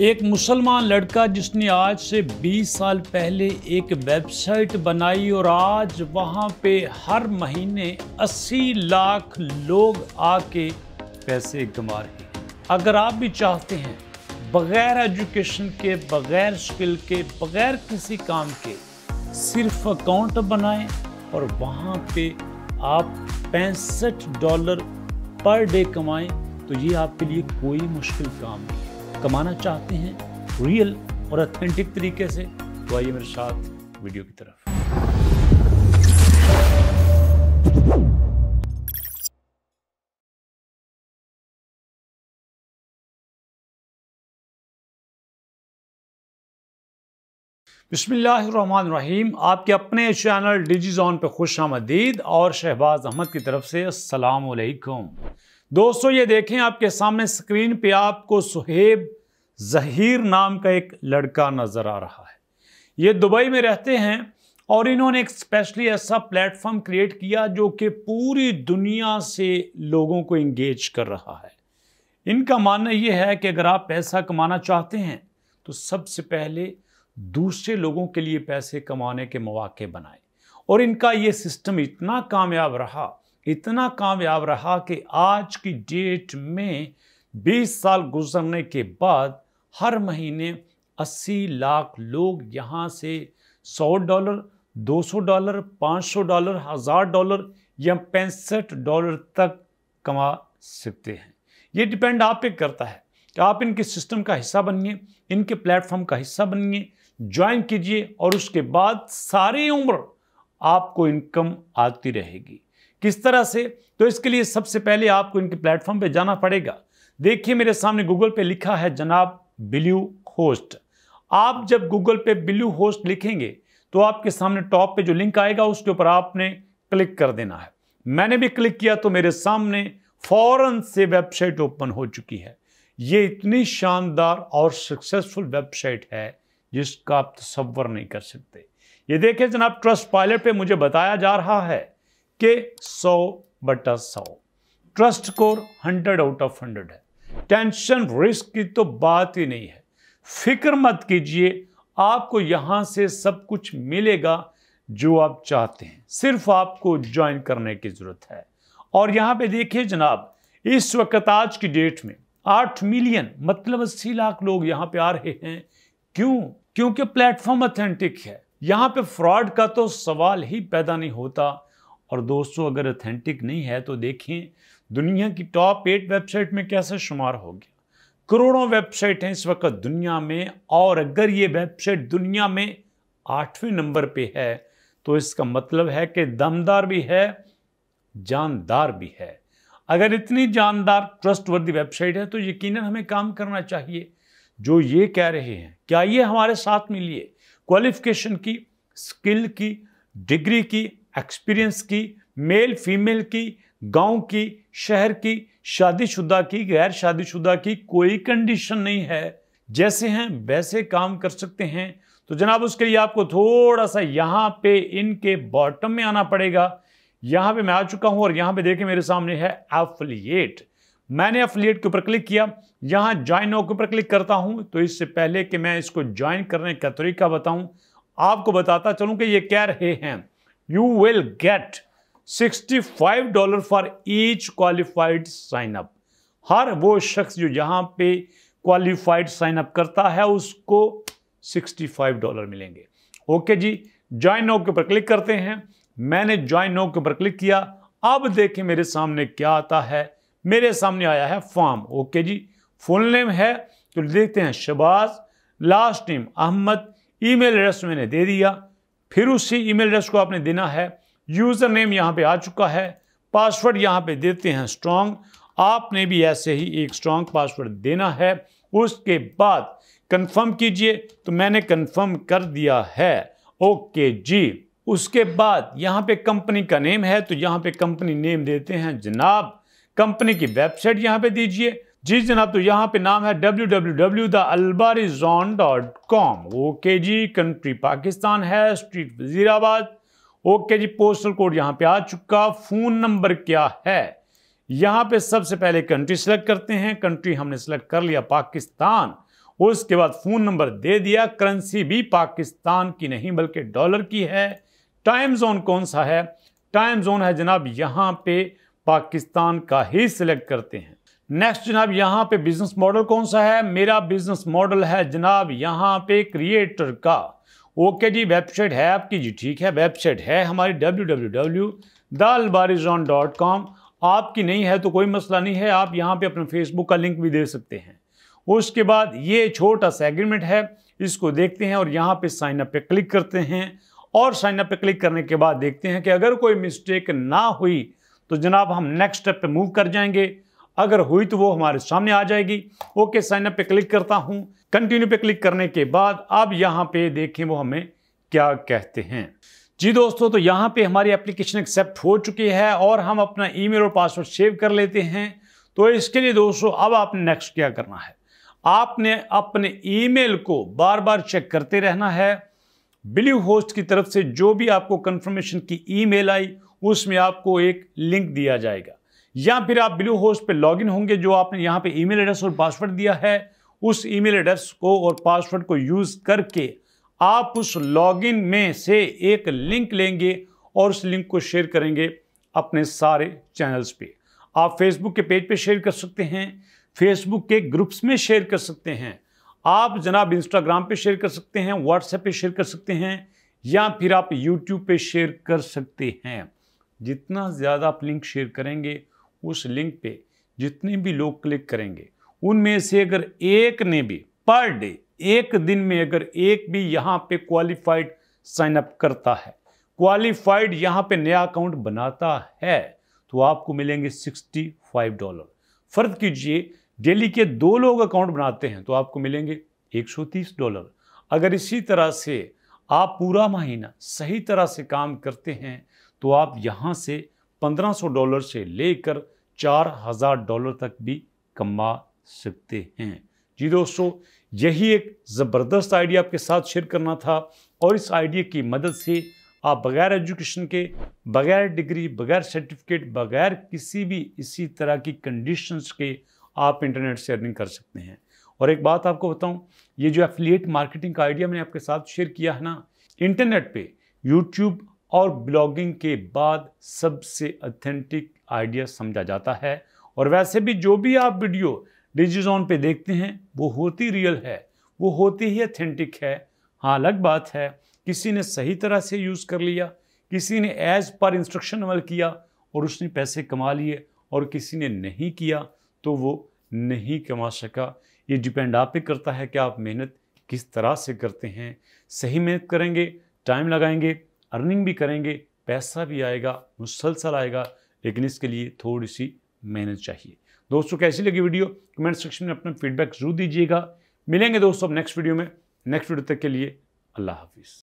एक मुसलमान लड़का जिसने आज से 20 साल पहले एक वेबसाइट बनाई और आज वहाँ पे हर महीने 80 लाख लोग आके पैसे कमा रहे हैं अगर आप भी चाहते हैं बगैर एजुकेशन के बगैर स्किल के बगैर किसी काम के सिर्फ अकाउंट बनाएं और वहाँ पे आप पैंसठ डॉलर पर डे कमाएं तो ये आपके लिए कोई मुश्किल काम नहीं है कमाना चाहते हैं रियल और ऑथेंटिक तरीके से तो आइए मेरे साथ वीडियो की तरफ रहीम आपके अपने चैनल डिजीज़ जोन पे खुश आमदीद और शहबाज अहमद की तरफ से अस्सलाम दोस्तों ये देखें आपके सामने स्क्रीन पे आपको सुहेब जहीर नाम का एक लड़का नज़र आ रहा है ये दुबई में रहते हैं और इन्होंने एक स्पेशली ऐसा प्लेटफॉर्म क्रिएट किया जो कि पूरी दुनिया से लोगों को इंगेज कर रहा है इनका मानना यह है कि अगर आप पैसा कमाना चाहते हैं तो सबसे पहले दूसरे लोगों के लिए पैसे कमाने के मौाक़े बनाएं और इनका ये सिस्टम इतना कामयाब रहा इतना कामयाब रहा कि आज की डेट में 20 साल गुजरने के बाद हर महीने 80 लाख लोग यहाँ से 100 डॉलर 200 डॉलर 500 डॉलर हज़ार डॉलर या पैंसठ डॉलर तक कमा सकते हैं ये डिपेंड आप पे करता है कि आप इनके सिस्टम का हिस्सा बनिए इनके प्लेटफॉर्म का हिस्सा बनिए ज्वाइन कीजिए और उसके बाद सारी उम्र आपको इनकम आती रहेगी किस तरह से तो इसके लिए सबसे पहले आपको इनके प्लेटफॉर्म पे जाना पड़ेगा देखिए मेरे सामने गूगल पे लिखा है जनाब बिल्यू होस्ट आप जब गूगल पे बिल्यू होस्ट लिखेंगे तो आपके सामने टॉप पे जो लिंक आएगा उसके ऊपर आपने क्लिक कर देना है मैंने भी क्लिक किया तो मेरे सामने फ़ौरन से वेबसाइट ओपन हो चुकी है ये इतनी शानदार और सक्सेसफुल वेबसाइट है जिसका आप तस्वर नहीं कर सकते ये देखिए जनाब ट्रस्ट पायलट पे मुझे बताया जा रहा है के 100 बटा सौ ट्रस्ट कोर 100 आउट ऑफ 100 है टेंशन रिस्क की तो बात ही नहीं है फिक्र मत कीजिए आपको यहां से सब कुछ मिलेगा जो आप चाहते हैं सिर्फ आपको ज्वाइन करने की ज़रूरत है और यहां पे देखिए जनाब इस वक्त आज की डेट में आठ मिलियन मतलब अस्सी लाख लोग यहां पे आ रहे हैं क्यों क्योंकि प्लेटफॉर्म ऑथेंटिक है यहां पे फ्रॉड का तो सवाल ही पैदा नहीं होता और दोस्तों अगर अथेंटिक नहीं है तो देखें दुनिया की टॉप एट वेबसाइट में कैसे शुमार हो गया करोड़ों वेबसाइट हैं इस वक्त दुनिया में और अगर ये वेबसाइट दुनिया में आठवें नंबर पे है तो इसका मतलब है कि दमदार भी है जानदार भी है अगर इतनी जानदार ट्रस्टवर्दी वेबसाइट है तो यकीन हमें काम करना चाहिए जो ये कह रहे हैं क्या ये हमारे साथ मिलिए क्वालिफिकेशन की स्किल की डिग्री की एक्सपीरियंस की मेल फीमेल की गांव की शहर की शादीशुदा की गैर शादीशुदा की कोई कंडीशन नहीं है जैसे हैं वैसे काम कर सकते हैं तो जनाब उसके लिए आपको थोड़ा सा यहाँ पे इनके बॉटम में आना पड़ेगा यहाँ पे मैं आ चुका हूँ और यहाँ पे देखें मेरे सामने है एफिलिएट मैंने एफिलिएट के ऊपर क्लिक किया यहाँ ज्वाइन नाउ के ऊपर क्लिक करता हूँ तो इससे पहले कि मैं इसको ज्वाइन करने का तरीका बताऊँ आपको बताता चलूँ कि ये क्या रहे हैं you will get $65 for each qualified sign up हर वो शख्स जो यहाँ पे क्वालिफाइड साइन अप करता है उसको $65 मिलेंगे ओके जी ज्वाइन नो के ऊपर क्लिक करते हैं मैंने ज्वाइन नो के ऊपर क्लिक किया अब देखें मेरे सामने क्या आता है मेरे सामने आया है फॉर्म ओके जी फुल नेम है तो देखते हैं Shahbaz last name Ahmed email address मैंने दे दिया फिर उसी ईमेल एड्रेस को आपने देना है यूज़र नेम यहाँ पे आ चुका है पासवर्ड यहाँ पे देते हैं स्ट्रॉन्ग आपने भी ऐसे ही एक स्ट्रॉन्ग पासवर्ड देना है उसके बाद कंफर्म कीजिए तो मैंने कंफर्म कर दिया है ओके जी उसके बाद यहाँ पे कंपनी का नेम है तो यहाँ पे कंपनी नेम देते हैं जनाब कंपनी की वेबसाइट यहाँ पे दीजिए जी जनाब तो यहाँ पे नाम है डब्ल्यू डब्ल्यू डब्ल्यू द अलबारी जोन डॉट कॉम ओके जी कंट्री पाकिस्तान है स्ट्रीट वजीराबाद ओके जी पोस्टल कोड यहाँ पे आ चुका फ़ोन नंबर क्या है यहाँ पे सबसे पहले कंट्री सेलेक्ट करते हैं कंट्री हमने सेलेक्ट कर लिया पाकिस्तान उसके बाद फ़ोन नंबर दे दिया करेंसी भी पाकिस्तान की नहीं बल्कि डॉलर की है टाइम जोन कौन सा है टाइम जोन है जनाब यहाँ पे पाकिस्तान का ही सिलेक्ट करते हैं नेक्स्ट जनाब यहाँ पे बिजनेस मॉडल कौन सा है मेरा बिजनेस मॉडल है जनाब यहाँ पे क्रिएटर का ओके जी वेबसाइट है आपकी जी ठीक है वेबसाइट है हमारी डब्ल्यू डब्ल्यू डब्ल्यू दाल बारिजॉन डॉट कॉम आपकी नहीं है तो कोई मसला नहीं है आप यहाँ पे अपना फेसबुक का लिंक भी दे सकते हैं उसके बाद ये छोटा सा एग्रीमेंट है इसको देखते हैं और यहाँ पे साइनअप पे क्लिक करते हैं और साइन अप पे क्लिक करने के बाद देखते हैं कि अगर कोई मिस्टेक ना हुई तो जनाब हम नेक्स्ट स्टेप पे मूव कर जाएंगे अगर हुई तो वो हमारे सामने आ जाएगी ओके साइन अप पे क्लिक करता हूँ कंटिन्यू पे क्लिक करने के बाद अब यहाँ पे देखें वो हमें क्या कहते हैं जी दोस्तों तो यहाँ पे हमारी एप्लीकेशन एक्सेप्ट हो चुकी है और हम अपना ईमेल और पासवर्ड सेव कर लेते हैं तो इसके लिए दोस्तों अब आपने नेक्स्ट क्या करना है आपने अपने ईमेल को बार बार चेक करते रहना है ब्लू होस्ट की तरफ से जो भी आपको कंफर्मेशन की ईमेल आई उसमें आपको एक लिंक दिया जाएगा या फिर आप ब्लू होस्ट पर लॉगिन होंगे जो आपने यहाँ पे ईमेल एड्रेस और पासवर्ड दिया है उस ईमेल एड्रेस को और पासवर्ड को यूज़ करके आप उस लॉगिन में से एक लिंक लेंगे और उस लिंक को शेयर करेंगे अपने सारे चैनल्स पे आप फेसबुक के पेज पे शेयर कर सकते हैं फेसबुक के ग्रुप्स में शेयर कर सकते हैं आप जनाब इंस्टाग्राम पे शेयर कर सकते हैं व्हाट्सएप पे शेयर कर सकते हैं या फिर आप यूट्यूब पे शेयर कर सकते हैं जितना ज़्यादा आप लिंक शेयर करेंगे उस लिंक पे जितने भी लोग क्लिक करेंगे उनमें से अगर एक ने भी पर डे एक दिन में अगर एक भी यहाँ पे क्वालिफाइड साइन अप करता है क्वालिफाइड यहाँ पे नया अकाउंट बनाता है तो आपको मिलेंगे सिक्सटी फाइव डॉलर फर्द कीजिए डेली के दो लोग अकाउंट बनाते हैं तो आपको मिलेंगे एक सौ तीस डॉलर अगर इसी तरह से आप पूरा महीना सही तरह से काम करते हैं तो आप यहाँ से 1500 डॉलर से लेकर 4000 डॉलर तक भी कमा सकते हैं जी दोस्तों यही एक ज़बरदस्त आइडिया आपके साथ शेयर करना था और इस आइडिया की मदद से आप बगैर एजुकेशन के बगैर डिग्री बगैर सर्टिफिकेट बगैर किसी भी इसी तरह की कंडीशंस के आप इंटरनेट से अर्निंग कर सकते हैं और एक बात आपको बताऊं ये जो एफिलिएट मार्केटिंग का आइडिया मैंने आपके साथ शेयर किया है ना इंटरनेट पे यूट्यूब और ब्लॉगिंग के बाद सबसे अथेंटिक आइडिया समझा जाता है और वैसे भी जो भी आप वीडियो डिजिजॉन पे देखते हैं वो होती रियल है वो होती ही अथेंटिक है हाँ अलग बात है किसी ने सही तरह से यूज़ कर लिया किसी ने एज पर इंस्ट्रक्शन अमल किया और उसने पैसे कमा लिए और किसी ने नहीं किया तो वो नहीं कमा सका ये डिपेंड आप पे करता है कि आप मेहनत किस तरह से करते हैं सही मेहनत करेंगे टाइम लगाएंगे अर्निंग भी करेंगे पैसा भी आएगा मुसलसल आएगा लेकिन इसके लिए थोड़ी सी मेहनत चाहिए दोस्तों कैसी लगी वीडियो कमेंट सेक्शन में अपना फीडबैक जरूर दीजिएगा मिलेंगे दोस्तों अब नेक्स्ट वीडियो में नेक्स्ट वीडियो तक के लिए अल्लाह हाफिज़